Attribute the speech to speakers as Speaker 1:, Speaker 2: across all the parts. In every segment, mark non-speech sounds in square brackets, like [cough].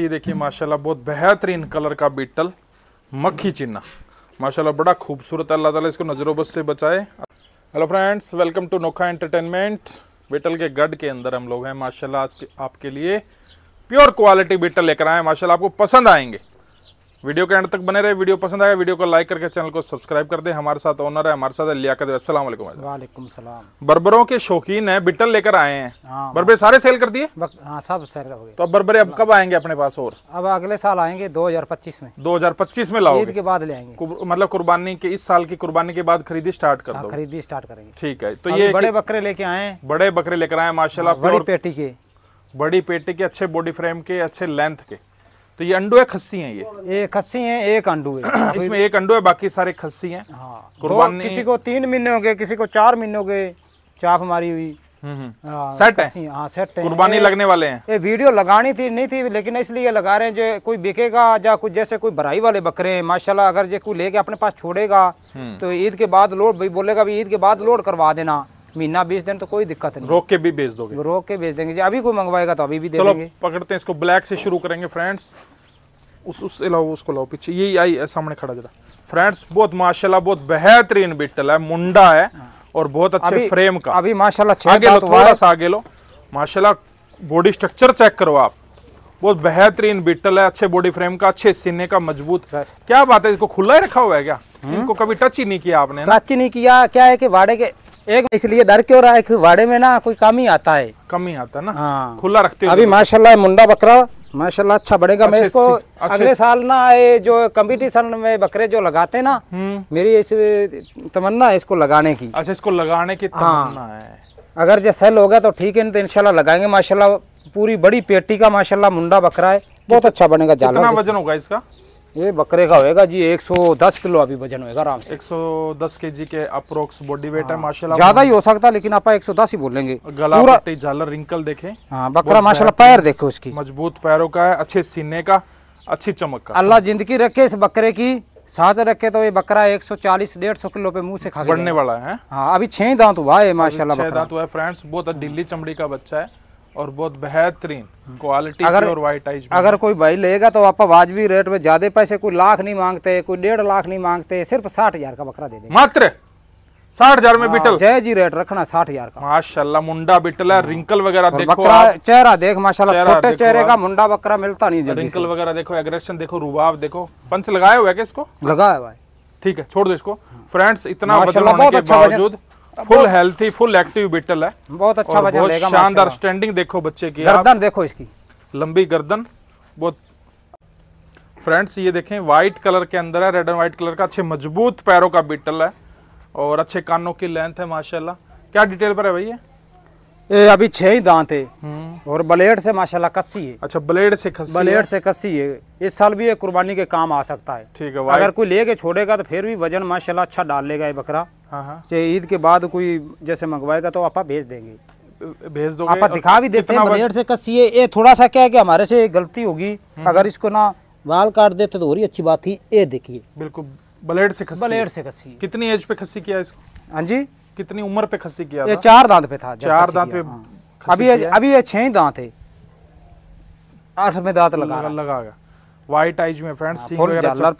Speaker 1: ये देखिए माशाल्लाह बहुत बेहतरीन कलर का बीटल मक्खी चिन्ना माशाल्लाह बड़ा खूबसूरत है अल्लाह ताला इसको बस से बचाए hello friends welcome to Nokha entertainment Beetal के गढ़ के अंदर हम लोग हैं माशाल्लाह आज के आपके लिए प्योर क्वालिटी बीटल लेकर आए माशाल्लाह आपको पसंद आएंगे वीडियो के एंड तक बने रहे वीडियो पसंद आया वीडियो को लाइक करके चैनल को सब्सक्राइब कर दे हमारे साथ ओनर है हमारे साथ लियाकत अस्सलाम
Speaker 2: वालेकुम सलाम
Speaker 1: बर्बरों के शौकीन है बिटल लेकर आए हैं
Speaker 2: हाँ, हाँ। बर्बरे सारे सेल कर दिए हाँ, सब सेल हो
Speaker 1: गए तो बर्बरे अब कब आएंगे अपने पास और अब अगले साल आएंगे 2025 में
Speaker 2: 2025 में लाओ के
Speaker 1: बाद ले आएंगे मतलब कुर्बानी के इस साल की कुर्बानी के बाद खरीदी स्टार्ट कर दो खरीदी स्टार्ट करेंगे
Speaker 2: ठीक है तो ये बड़े
Speaker 1: बकरे लेके आए बड़े बकरे लेकर आए माशाला बड़ी पेटी के बड़ी पेटी के अच्छे बॉडी फ्रेम के अच्छे लेंथ के
Speaker 2: तो ये अंडू है खस्सी है ये एक खस्सी है एक अंडू है [clears throat] इसमें एक अंडू है बाकी सारे खस्सी हाँ। है हाँ किसी को तीन महीने हो गए किसी को चार महीने हो गए चाप हमारी हुई सेट हम्म, है हम्म। हाँ सेट है हाँ, कुर्बानी लगने वाले हैं ये वीडियो लगानी थी नहीं थी लेकिन इसलिए लगा रहे हैं जो कोई बिकेगा या कुछ जैसे कोई भराई वाले बकरे हैं माशाल्लाह अगर जो कोई लेके अपने पास छोड़ेगा हम्म। तो ईद के बाद लोड भी बोलेगा ईद के बाद लोड करवा देना महीना बीस दिन तो कोई दिक्कत नहीं रोक के भी बेच दोगे रोक के बेच देंगे अभी कोई मंगवाएगा तो अभी भी दे पकड़ते हैं इसको ब्लैक से शुरू करेंगे
Speaker 1: फ्रेंड्स उस उससे लाओ उसको लाओ पीछे यही आई सामने खड़ा जरा फ्रेंड्स बहुत माशाल्लाह बहुत बेहतरीन बिट्टल है मुंडा है हाँ। और बहुत अच्छे अभी, फ्रेम का अभी माशाल्लाह आगे लो थोड़ा सा आगे लो माशाल्लाह बॉडी स्ट्रक्चर चेक करो आप बहुत बेहतरीन बिट्टल है अच्छे बॉडी फ्रेम का अच्छे सीने का मजबूत क्या बात है इसको खुला ही रखा हुआ है क्या हम्म। इनको कभी टच ही नहीं किया आपने टच
Speaker 2: ही नहीं किया क्या है कि वाड़े के एक इसलिए डर क्यों रहा है कि वाड़े में ना कोई कमी आता है कमी आता है ना हाँ खुला रखते हो अभी माशाल्लाह मुंडा बकरा माशाल्लाह अच्छा बढ़ेगा मैं इसको अगले साल ना ये जो कंपटीशन में बकरे जो लगाते ना हम्म। मेरी इस तमन्ना है इसको लगाने की अच्छा इसको लगाने की हाँ। तमन्ना हाँ। है अगर जो सेल गया तो ठीक है तो इनशाला लगाएंगे माशाल्लाह पूरी बड़ी पेटी का माशाल्लाह मुंडा बकरा है बहुत अच्छा बनेगा जाल वजन होगा इसका ये बकरे का होएगा जी 110 किलो अभी वजन होएगा आराम से 110 केजी के अप्रोक्स बॉडी वेट है हाँ। माशाल्लाह ज्यादा ही हो सकता है लेकिन आप 110 ही बोलेंगे गला
Speaker 1: झालर रिंकल देखे हाँ बकरा माशाल्लाह पैर
Speaker 2: देखे उसकी मजबूत पैरों का है अच्छे सीने का अच्छी चमक का अल्लाह जिंदगी रखे इस बकरे की साथ रखे तो ये बकरा 140 150 किलो पे मुंह से खा बढ़ने वाला है हाँ अभी छह दांत हुआ है माशाल्लाह छह दांत हुआ है फ्रेंड्स
Speaker 1: बहुत दिल्ली चमड़ी का बच्चा है और बहुत बेहतरीन क्वालिटी अगर और वाइट आइज अगर कोई
Speaker 2: भाई लेगा तो आप वाजबी रेट में ज्यादा पैसे कोई लाख नहीं मांगते कोई डेढ़ लाख नहीं मांगते सिर्फ साठ हजार का बकरा दे दे मात्र साठ हजार में बिटल हाँ, जय जी रेट रखना साठ हजार का माशाल्लाह मुंडा बिटल है रिंकल वगैरह देखो बकरा चेहरा देख माशाल्लाह छोटे चेहरे का मुंडा बकरा मिलता नहीं जल्दी रिंकल
Speaker 1: वगैरह देखो एग्रेशन देखो रुबाब देखो पंच लगाए हुए क्या इसको
Speaker 2: लगाया भाई ठीक है छोड़ दो
Speaker 1: इसको फ्रेंड्स इतना बहुत अच्छा बावजूद full healthy full active Beetal है बहुत अच्छा वजन शानदार स्टैंडिंग देखो बच्चे की गर्दन देखो इसकी लंबी गर्दन बहुत फ्रेंड्स ये देखें व्हाइट कलर के अंदर है रेड एंड व्हाइट कलर का अच्छे मजबूत पैरों का बिटल है और अच्छे कानों की लेंथ है माशाल्लाह क्या डिटेल पर है भैया
Speaker 2: ए, अभी छह ही दांत है हम्म। और ब्लेड से माशाल्लाह कसी है अच्छा ब्लेड से कसी ब्लेड से कसी है इस साल भी ये कुर्बानी के काम आ सकता है ठीक है अगर कोई लेके छोड़ेगा तो फिर भी वजन माशाल्लाह अच्छा डाल लेगा ये बकरा हाँ, हाँ। ईद के बाद कोई जैसे मंगवाएगा तो आप भेज देंगे भेज दो आप दिखा भी देते हैं ब्लेड से कसी है ये थोड़ा सा क्या है की हमारे से गलती होगी हम्म। अगर इसको ना बाल काट देते तो और अच्छी बात थी ये देखिए बिल्कुल ब्लेड से खस्सी ब्लेड से
Speaker 1: कसी कितनी एज पे खस्सी किया
Speaker 2: इसको हाँ जी कितनी उम्र पे खसी किया ये था? चार दांत पे था चार दांत पे अभी अभी ये छह दांत है
Speaker 1: आठ में दांत लगा
Speaker 2: लगा गया व्हाइट आइज में हाँ, फ्रेंड्स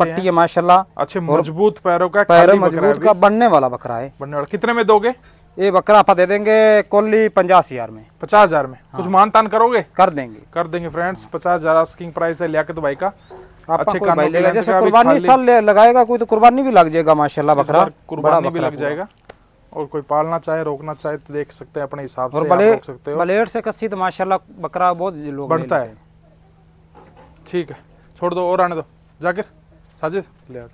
Speaker 2: पट्टी है माशाल्लाह अच्छे मजबूत पैरों का पैरों मजबूत का बनने वाला बकरा है बनने वाला कितने में दोगे ये बकरा आप दे देंगे कोली पचास हजार में पचास हजार में कुछ हाँ। मान तान करोगे कर देंगे कर देंगे फ्रेंड्स पचास हजार आस्किंग प्राइस
Speaker 1: है लियाकत भाई का अच्छे भाई जैसे कुर्बानी साल
Speaker 2: लगाएगा कोई तो कुर्बानी भी लग जाएगा माशाल्लाह बकरा कुर्बानी भी लग जाएगा
Speaker 1: और कोई पालना चाहे रोकना चाहे तो देख सकते हैं अपने हिसाब से बले, रोक सकते हो
Speaker 2: ब्लेड से कस्सी तो माशाल्लाह बकरा बहुत लोग बढ़ता है ठीक है छोड़ दो और आने दो जाकिर साजिद ले आ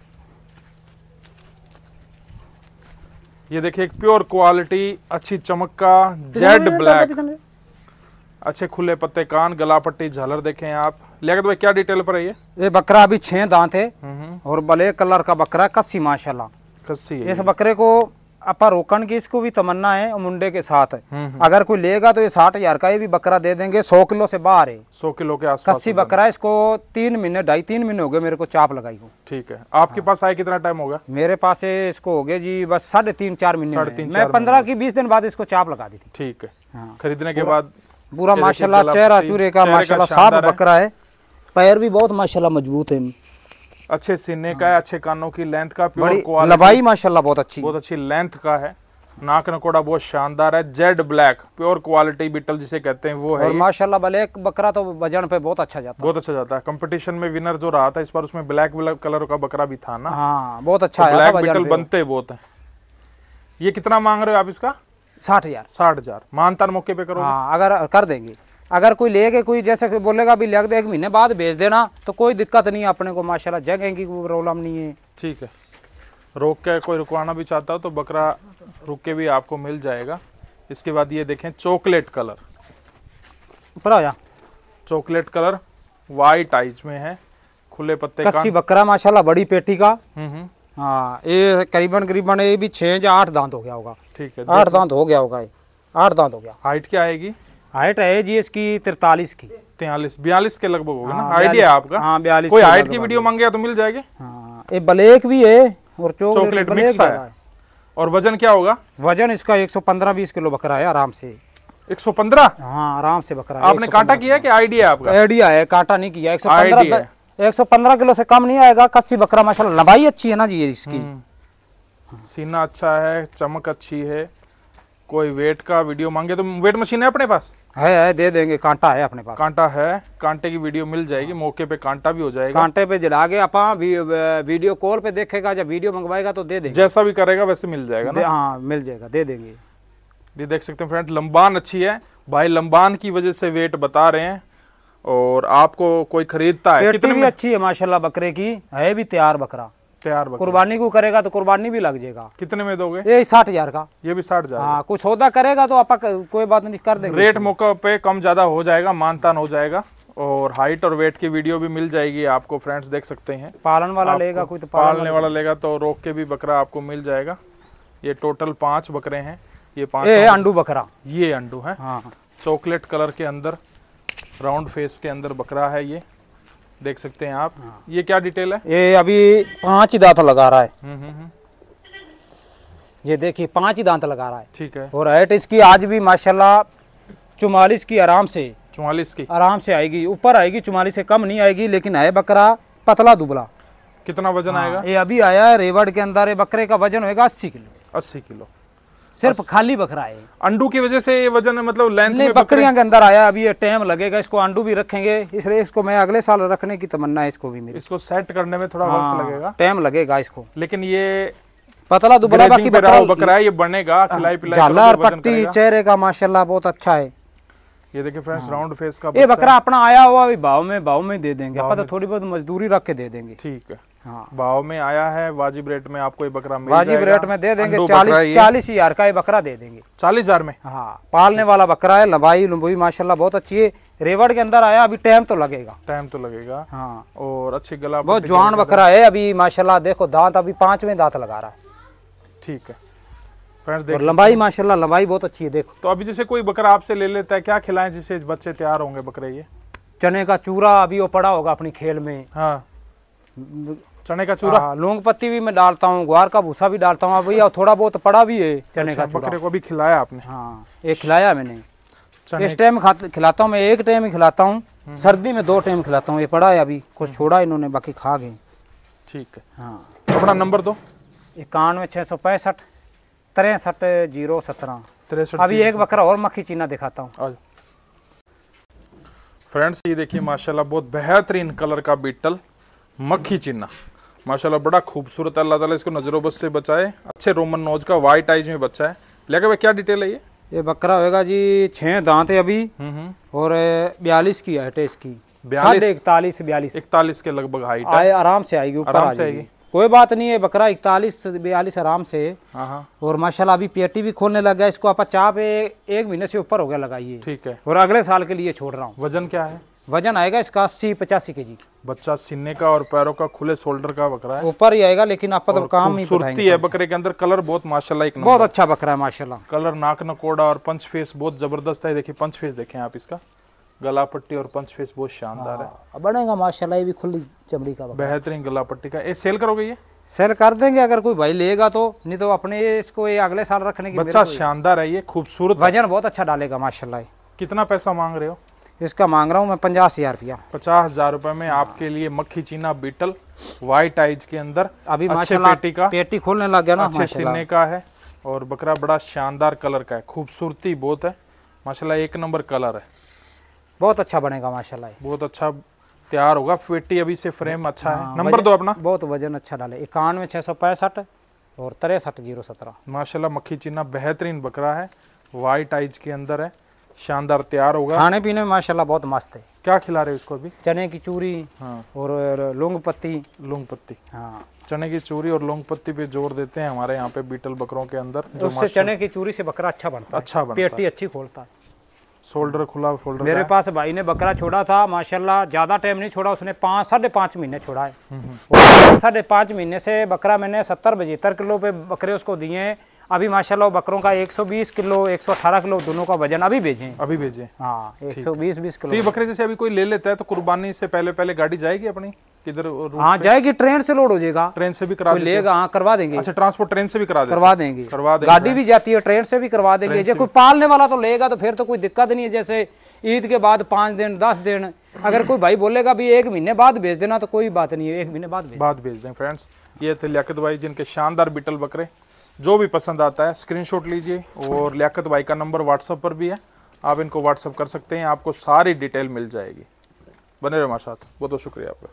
Speaker 1: ये देखिए एक प्योर क्वालिटी अच्छी चमक का जेड ब्लैक अच्छे खुले पत्ते कान गला पट्टी झालर देखे आप लेकिन तो भाई
Speaker 2: क्या डिटेल पर है ये ये बकरा अभी छह दांत है हम्म, हम्म। और बले कलर का बकरा कस्सी माशाल्लाह कस्सी इस बकरे को अपा रोकन की इसको भी तमन्ना है और मुंडे के साथ है हम्म, हम्म। अगर कोई लेगा तो ये साठ हजार का ये भी बकरा दे देंगे सौ किलो से बाहर है सौ किलो के आसपास खस्सी बकरा इसको तीन महीने ढाई तीन महीने हो गए मेरे को चाप लगाई को ठीक है आपके हाँ। पास आए कितना टाइम होगा मेरे पास इसको हो गया जी बस साढ़े तीन चार महीने मैं पंद्रह की बीस दिन बाद इसको चाप लगा दी थी ठीक है हाँ। खरीदने के बाद पूरा माशाला चेहरा चूरे का माशाला साफ बकरा है पैर भी बहुत माशाला मजबूत है
Speaker 1: अच्छे सीने का है अच्छे कानों की लेंथ का लबाई
Speaker 2: माशाल्लाह बहुत अच्छी बहुत
Speaker 1: अच्छी लेंथ का है नाक नकोड़ा बहुत शानदार है jet black pure quality Beetal जिसे कहते हैं वो है और माशाल्लाह एक बकरा तो वजन पे बहुत अच्छा जाता है बहुत अच्छा जाता है कंपटीशन में विनर जो रहा था इस बार उसमें ब्लैक ब्लैक कलर का बकरा भी था ना हाँ बहुत अच्छा तो ब्लैक बिटल बनते बहुत है
Speaker 2: ये कितना मांग रहे हो आप इसका साठ हजार साठ हजार मानता मौके पे करो हाँ, अगर कर देंगे अगर कोई लेके कोई जैसे कोई बोलेगा भी लग दे एक महीने बाद भेज देना तो कोई दिक्कत नहीं है अपने को माशाल्लाह जगह की कोई प्रॉब्लम नहीं है ठीक है रोक
Speaker 1: के कोई रुकवाना भी चाहता हो तो बकरा रुक के भी आपको मिल जाएगा इसके बाद ये देखें चॉकलेट कलर ऊपर आया चॉकलेट कलर वाइट
Speaker 2: आइज में है खुले पत्ते कस्सी बकरा माशाल्लाह बड़ी पेटी का हम्म, हम्म। हाँ ये करीबन करीबन ये भी छः या आठ दांत हो गया होगा ठीक है आठ दांत हो गया होगा ये आठ दांत हो गया हाइट क्या आएगी हाइट है जी इसकी तिरतालीस की तैयलीस बयालीस के लगभग होगा ना हाइट है आपका हाँ बयालीस कोई हाइट की वीडियो मांगे तो मिल जाएगी हाँ ये ब्लैक भी है और चॉकलेट मिक्स है और वजन क्या होगा वजन इसका 115-20 किलो बकरा है आराम से 115 हाँ आराम से बकरा आपने काटा किया कि आइडिया आपका आइडिया है काटा नहीं किया 115 115 किलो से कम नहीं आएगा कच्ची बकरा माशा लंबाई अच्छी है ना जी इसकी हम्म।
Speaker 1: सीना अच्छा है चमक अच्छी है कोई वेट का वीडियो मांगे तो वेट मशीन है अपने पास
Speaker 2: है है दे देंगे कांटा है अपने पास कांटा है कांटे की वीडियो मिल जाएगी मौके पे कांटा भी हो जाएगा कांटे पे जला के आप वीडियो कॉल पे देखेगा जब वीडियो मंगवाएगा तो दे देंगे जैसा भी करेगा वैसे मिल जाएगा ना हाँ मिल जाएगा दे देंगे ये देख सकते हैं फ्रेंड लंबान अच्छी है भाई लंबान की वजह से वेट बता रहे हैं
Speaker 1: और आपको कोई खरीदता
Speaker 2: है कितनी अच्छी है माशाला बकरे की है भी तैयार बकरा तैयार कुर्बानी को करेगा तो कुर्बानी भी लग जाएगा कितने में दोगे ये साठ हजार का ये भी साठ हजार हाँ कुछ सौदा करेगा तो आप कोई बात नहीं कर देंगे रेट
Speaker 1: मौका पे कम ज्यादा हो जाएगा तान हो जाएगा और हाइट और वेट की वीडियो भी मिल जाएगी आपको फ्रेंड्स देख सकते हैं पालन वाला लेगा कोई तो पालने वाला लेगा तो रोक के भी बकरा आपको मिल जाएगा ये टोटल पांच बकरे हैं ये पांच ये अंडू बकरा ये अंडू है हाँ। चॉकलेट कलर के अंदर राउंड फेस के अंदर बकरा है ये देख सकते हैं आप हाँ। ये क्या डिटेल है
Speaker 2: ये अभी पांच दांत लगा रहा है हम्म, हम्म, हम्म। ये देखिए पांच ही दांत लगा रहा है ठीक है और हाइट इसकी आज भी माशाल्लाह चुमालीस की आराम से चुमालीस की आराम से आएगी ऊपर आएगी चुमालीस से कम नहीं आएगी लेकिन है बकरा पतला दुबला कितना वजन हाँ, आएगा ये अभी आया है रेवड़ के अंदर बकरे का वजन होगा अस्सी किलो अस्सी किलो सिर्फ खाली बकरा है अंडू की वजह से ये वजन मतलब लेंथ में बकरियां के अंदर आया अभी ये टाइम लगेगा इसको अंडू भी रखेंगे इसलिए इसको मैं अगले साल रखने की तमन्ना है इसको भी मेरी इसको सेट करने में थोड़ा हाँ, वक्त लगेगा टाइम लगेगा इसको लेकिन ये पतला दुबला बाकी बकरा बकरा ये बनेगा हाँ, खिलाई पिलाई और पट्टी चेहरे का माशाल्लाह बहुत अच्छा है ये देखिए फ्रेंड्स राउंड फेस का ये बकरा अपना आया हुआ भाव में भाव में दे देंगे
Speaker 1: पता थोड़ी बहुत मजदूरी रख के दे देंगे ठीक है हाँ भाव में आया है वाजिब रेट में आपको ये बकरा मिल वाजिब जाएगा। रेट में दे देंगे चालीस
Speaker 2: हजार का ये बकरा दे देंगे चालीस हजार में हाँ पालने वाला बकरा है लंबाई लंबुई माशाल्लाह बहुत अच्छी है रेवड़ के अंदर आया अभी टाइम तो लगेगा टाइम तो लगेगा
Speaker 1: हाँ और
Speaker 2: अच्छी गला बहुत जवान बकरा है अभी माशाला देखो दांत अभी पांचवें दांत लगा रहा है ठीक है फ्रेंड्स लंबाई
Speaker 1: माशाल्लाह लंबाई बहुत अच्छी है देखो तो अभी जैसे कोई बकरा
Speaker 2: आपसे ले लेता है क्या खिलाएं जिससे बच्चे तैयार होंगे बकरे ये चने का चूरा अभी वो पड़ा होगा अपनी खेल में हाँ चने का चूरा हाँ, लौंग पत्ती भी मैं डालता हूँ ग्वार का भूसा भी डालता हूँ भैया थोड़ा बहुत पड़ा भी है चने अच्छा, का बकरे को भी खिलाया आपने हाँ एक खिलाया मैंने इस टाइम खिलाता हूँ मैं एक टाइम ही खिलाता हूँ हम्म। सर्दी में दो टाइम खिलाता हूँ ये पड़ा है अभी कुछ हम्म। छोड़ा इन्होंने बाकी खा गए ठीक है हाँ अपना नंबर दो इक्यानवे छः सौ पैंसठ तिरसठ जीरो सत्रह तिरसठ अभी एक बकरा और मक्खी चीना दिखाता हूँ
Speaker 1: फ्रेंड्स ये देखिए माशाल्लाह बहुत बेहतरीन कलर का बीटल मक्खी चीना माशाल्लाह बड़ा खूबसूरत है अल्लाह ताला इसको नजरोबस से
Speaker 2: बचाए अच्छे रोमन नोज का वाइट आइज में बच्चा है लेकिन भाई क्या डिटेल है ये ये बकरा होगा जी छह दांत है अभी हम्म, हम्म। और बयालीस की है टेस्ट की बयालीस इकतालीस
Speaker 1: बयालीस इकतालीस के लगभग
Speaker 2: हाइट आए आराम से आएगी ऊपर आराम से आएगी कोई बात नहीं है बकरा इकतालीस बयालीस आराम से हाँ, हाँ। और माशाल्लाह अभी पेटी भी खोलने लग गया इसको आप चाप एक महीने से ऊपर हो गया लगाइए ठीक है और अगले साल के लिए छोड़ रहा हूँ वजन क्या है वजन आएगा इसका अस्सी पचासी के जी
Speaker 1: बच्चा सिन्ने का और पैरों का खुले शोल्डर का बकरा
Speaker 2: है ऊपर ही आएगा लेकिन आपका तो काम ही सुरती है
Speaker 1: बकरे के अंदर कलर बहुत माशाल्लाह एक बहुत अच्छा
Speaker 2: बकरा है माशाल्लाह कलर नाक नकोड़ा और पंच फेस बहुत
Speaker 1: जबरदस्त है देखिए पंच फेस देखें आप इसका गला पट्टी और पंच फेस बहुत शानदार है हाँ,
Speaker 2: बढ़ेगा माशाला ये भी खुली चमड़ी का बेहतरीन गला पट्टी का ये सेल करोगे ये सेल कर देंगे अगर कोई भाई लेगा तो नहीं तो अपने इसको ये अगले साल रखने की बच्चा शानदार है ये खूबसूरत वजन बहुत अच्छा डालेगा माशाला कितना पैसा मांग रहे हो इसका मांग रहा हूँ मैं पचास हजार रुपया पचास हजार रुपये में
Speaker 1: आपके लिए मक्खी चीना बीटल व्हाइट आइज के अंदर अभी पेटी का पेटी खोलने लग गया ना अच्छे सिलने का है और बकरा बड़ा शानदार कलर का है खूबसूरती बहुत है
Speaker 2: माशाला एक नंबर कलर है बहुत अच्छा बनेगा माशाला बहुत अच्छा तैयार होगा पेटी अभी से फ्रेम अच्छा है हाँ, नंबर दो अपना बहुत वजन अच्छा डाले इक्यानवे छः सौ पैंसठ
Speaker 1: और तिरसठ जीरो सत्रह माशाला मक्खी चीना बेहतरीन बकरा है वाइट आइज के अंदर है
Speaker 2: शानदार तैयार होगा खाने पीने में माशाल्लाह बहुत मस्त है क्या खिला रहे उसको अभी चने की चूरी हाँ और लोंग पत्ती लोंग पत्ती हाँ चने की चूरी और लोंग पत्ती पे जोर देते
Speaker 1: हैं हमारे यहाँ पे बीटल बकरों के अंदर उससे चने
Speaker 2: की चूरी से बकरा अच्छा बनता अच्छा बनता पेटी अच्छी खोलता है
Speaker 1: शोल्डर खुला शोल्डर मेरे
Speaker 2: पास भाई ने बकरा छोड़ा था माशाल्लाह ज़्यादा टाइम नहीं छोड़ा उसने पाँच साढ़े पाँच महीने छोड़ा है हम्म, हम्म। साढ़े पाँच महीने से बकरा मैंने सत्तर पचहत्तर किलो पे बकरे उसको दिए हैं अभी माशाल्लाह बकरों का 120 किलो 118 किलो दोनों का वजन अभी भेजें अभी भेजें
Speaker 1: हाँ 120 20 किलो तो ये बकरे जैसे अभी कोई ले लेता है तो कुर्बानी से पहले पहले गाड़ी
Speaker 2: जाएगी अपनी किधर हाँ जाएगी ट्रेन से लोड हो जाएगा ट्रेन से भी करा लेगा हाँ करवा देंगे अच्छा ट्रांसपोर्ट ट्रेन से भी करा करवा देंगे करवा देंगे गाड़ी हाँ। भी जाती है ट्रेन से भी करवा देंगे जब कोई पालने वाला तो लेगा तो फिर तो कोई दिक्कत नहीं है जैसे ईद के बाद पांच दिन दस दिन अगर कोई भाई बोलेगा भी एक महीने बाद भेज देना तो कोई बात नहीं है एक महीने बाद भेज देंगे फ्रेंड्स ये थे लियात भाई जिनके शानदार बिटल
Speaker 1: बकरे जो भी पसंद आता है स्क्रीनशॉट लीजिए और लियाकत भाई का नंबर व्हाट्सअप पर भी है आप इनको व्हाट्सअप कर सकते हैं आपको सारी डिटेल मिल जाएगी बने रहो हमारे साथ बहुत बहुत शुक्रिया आपका